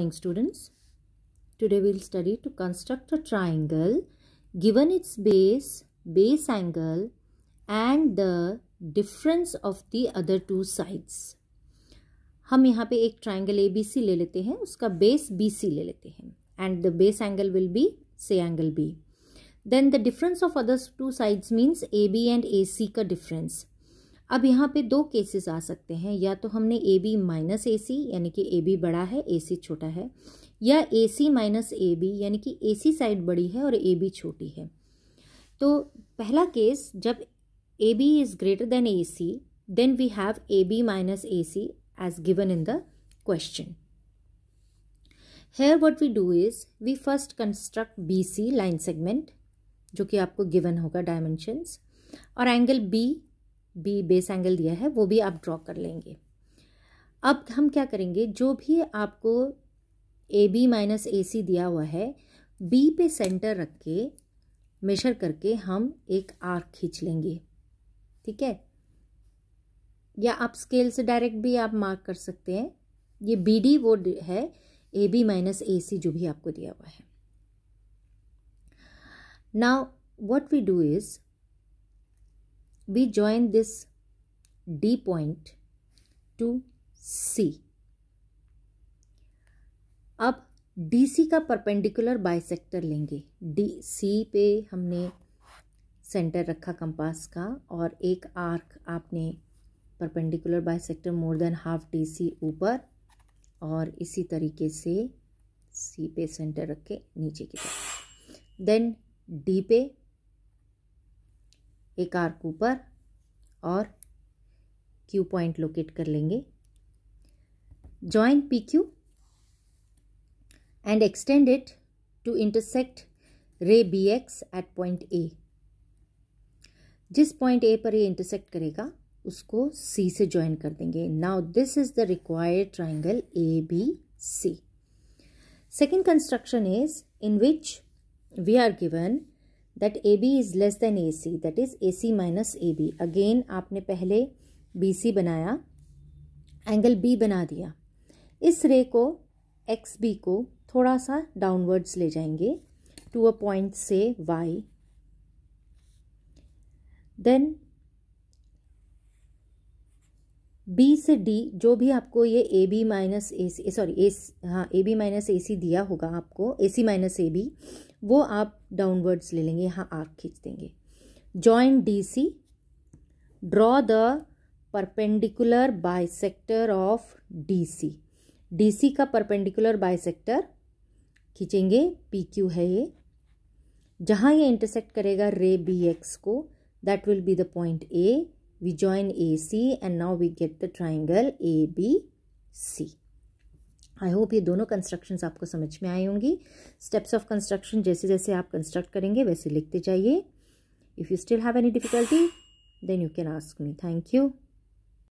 morning students today we'll study to construct a triangle given its base base angle and the difference of the other two sides हम यहाँ पे एक triangle A B सी ले लेते हैं उसका base B C ले लेते हैं and the base angle will be say angle B then the difference of others two sides means A B and A C का डिफरेंस अब यहाँ पे दो केसेस आ सकते हैं या तो हमने ए बी माइनस ए सी यानी कि ए बी बड़ा है ए सी छोटा है या ए सी माइनस ए बी यानी कि ए सी साइड बड़ी है और ए बी छोटी है तो पहला केस जब A B is greater than A C then we have A B minus A C as given in the question here what we do is we first construct B C line segment जो कि आपको given होगा dimensions और angle B भी base angle दिया है वो भी आप ड्रॉ कर लेंगे अब हम क्या करेंगे जो भी आपको ए बी माइनस ए सी दिया हुआ है बी पे सेंटर रख के मेशर करके हम एक आर्क खींच लेंगे ठीक है या आप स्केल से डायरेक्ट भी आप मार्क कर सकते हैं ये बी डी वो है ए बी माइनस ए सी जो भी आपको दिया हुआ है now what we do is we join this D point to C. अब DC का परपेंडिकुलर बाइसेक्टर लेंगे डी सी पे हमने सेंटर रखा कंपास का और एक आर्क आपने perpendicular bisector more than half D C ऊपर और इसी तरीके से सी पे सेंटर रख के नीचे की तरफ देन डी पे एक आर्क ऊपर और क्यू पॉइंट लोकेट कर लेंगे join P Q and extend it to intersect ray B X at point A जिस पॉइंट ए पर ये इंटरसेक्ट करेगा उसको सी से ज्वाइन कर देंगे now this is the required triangle A B C second construction is in which we are given that A B is less than A C that is A C minus A B again आपने पहले B C बनाया angle B बना दिया इस रे को x B को थोड़ा सा डाउनवर्ड्स ले जाएंगे टू अ पॉइंट से वाई देन बी से डी जो भी आपको ये A B minus A C sorry A हाँ ए बी माइनस ए सी दिया होगा आपको ए सी माइनस ए बी वो आप डाउनवर्ड्स ले लेंगे यहाँ आग खींच देंगे join D C draw the perpendicular bisector of D C D C का परपेंडिकुलर बाइसेक्टर खींचेंगे पी क्यू है ये जहाँ ये इंटरसेक्ट करेगा रे बी एक्स को that will be the point A we join AC and now we get the triangle ABC. I hope ये दोनों कंस्ट्रक्शन आपको समझ में आई होंगी स्टेप्स ऑफ कंस्ट्रक्शन जैसे जैसे आप कंस्ट्रक्ट करेंगे वैसे लिखते जाइए if you still have any difficulty then you can ask me thank you